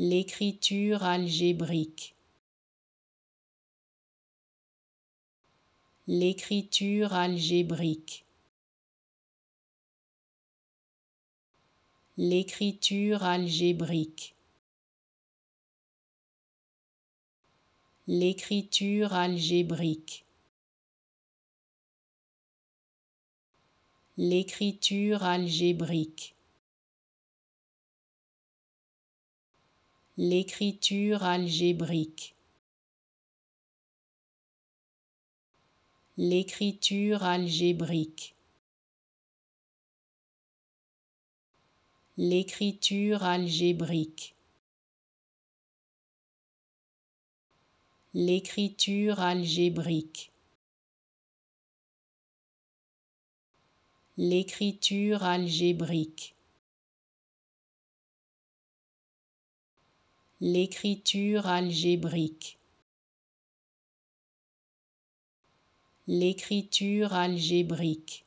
l'écriture algébrique. L'écriture algébrique. L'écriture algébrique. L'écriture algébrique. L'écriture algébrique. l'écriture algébrique. L'écriture algébrique. L'écriture algébrique. L'écriture algébrique. L'écriture algébrique. L'écriture algébrique. L'écriture algébrique.